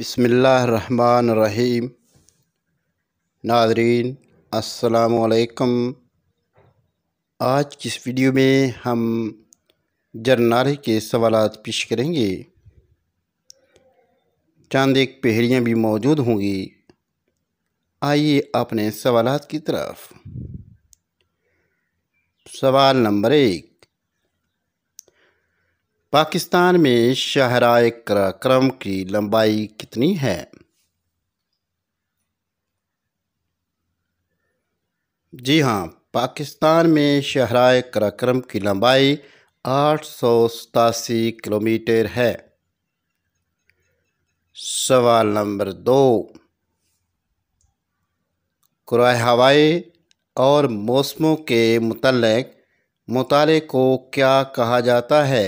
रहीम नाजरीन असलकम आज की इस वीडियो में हम जरनारे के सवाल पेश करेंगे चांद एक पहरियाँ भी मौजूद होंगी आइए अपने सवाल की तरफ सवाल नंबर एक पाकिस्तान में शहराए क्रम की लंबाई कितनी है जी हाँ पाकिस्तान में शहराए क्रम की लंबाई आठ सौ सतासी किलोमीटर है सवाल नंबर दो कुराए हवाए और मौसमों के मतलब मुताले को क्या कहा जाता है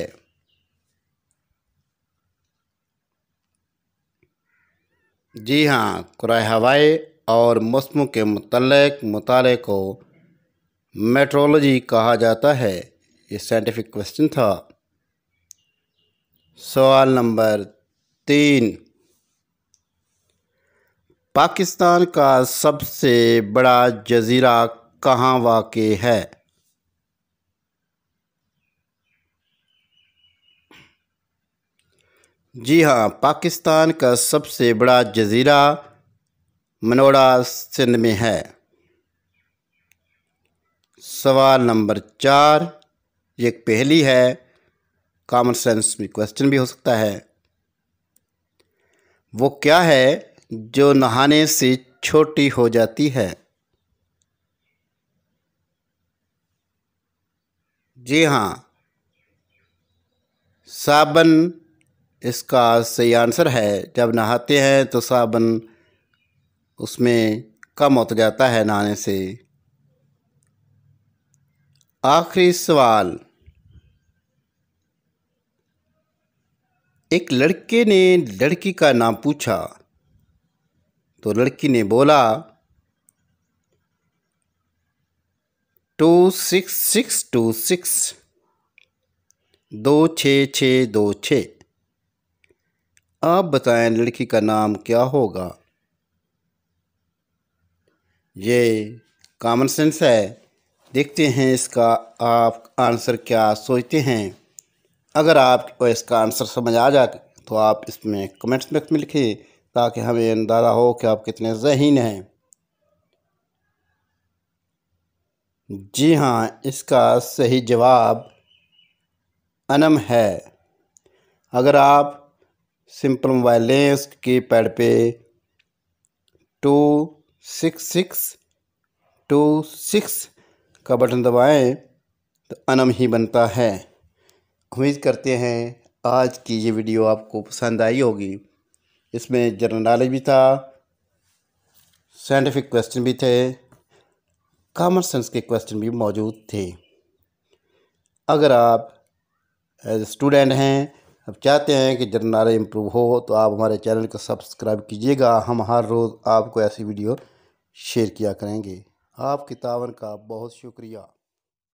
जी हाँ क्रय हवाए और मौसम के मतलब मुताले को मेट्रोलॉजी कहा जाता है ये साइंटिफिक क्वेश्चन था सवाल नंबर तीन पाकिस्तान का सबसे बड़ा जजीरा कहाँ वाक़ है जी हाँ पाकिस्तान का सबसे बड़ा जजीरा मनोड़ा सिंध में है सवाल नंबर चार ये एक पहली है कॉमन सेंस में क्वेश्चन भी हो सकता है वो क्या है जो नहाने से छोटी हो जाती है जी हाँ साबन इसका सही आंसर है जब नहाते हैं तो साबन उसमें कम होता जाता है नहाने से आखिरी सवाल एक लड़के ने लड़की का नाम पूछा तो लड़की ने बोला two six six two six दो छ छ दो छः आप बताएं लड़की का नाम क्या होगा ये कॉमन सेंस है देखते हैं इसका आप आंसर क्या सोचते हैं अगर आपको इसका आंसर समझ आ जाए तो आप इसमें कमेंट्स बॉक्स में लिखें ताकि हमें अंदाज़ा हो कि आप कितने जहीन हैं जी हाँ इसका सही जवाब अनम है अगर आप सिंपल मोबाइल लें उसके पैड पे two six six two six का बटन दबाएं तो अनम ही बनता है उम्मीद करते हैं आज की ये वीडियो आपको पसंद आई होगी इसमें जनरल नॉलेज भी था साइंटिफिक क्वेश्चन भी थे कॉमन सेंस के क्वेश्चन भी मौजूद थे अगर आप एज स्टूडेंट हैं अब चाहते हैं कि जर्नारा इम्प्रूव हो तो आप हमारे चैनल को सब्सक्राइब कीजिएगा हम हर रोज़ आपको ऐसी वीडियो शेयर किया करेंगे आपकी तावन का बहुत शुक्रिया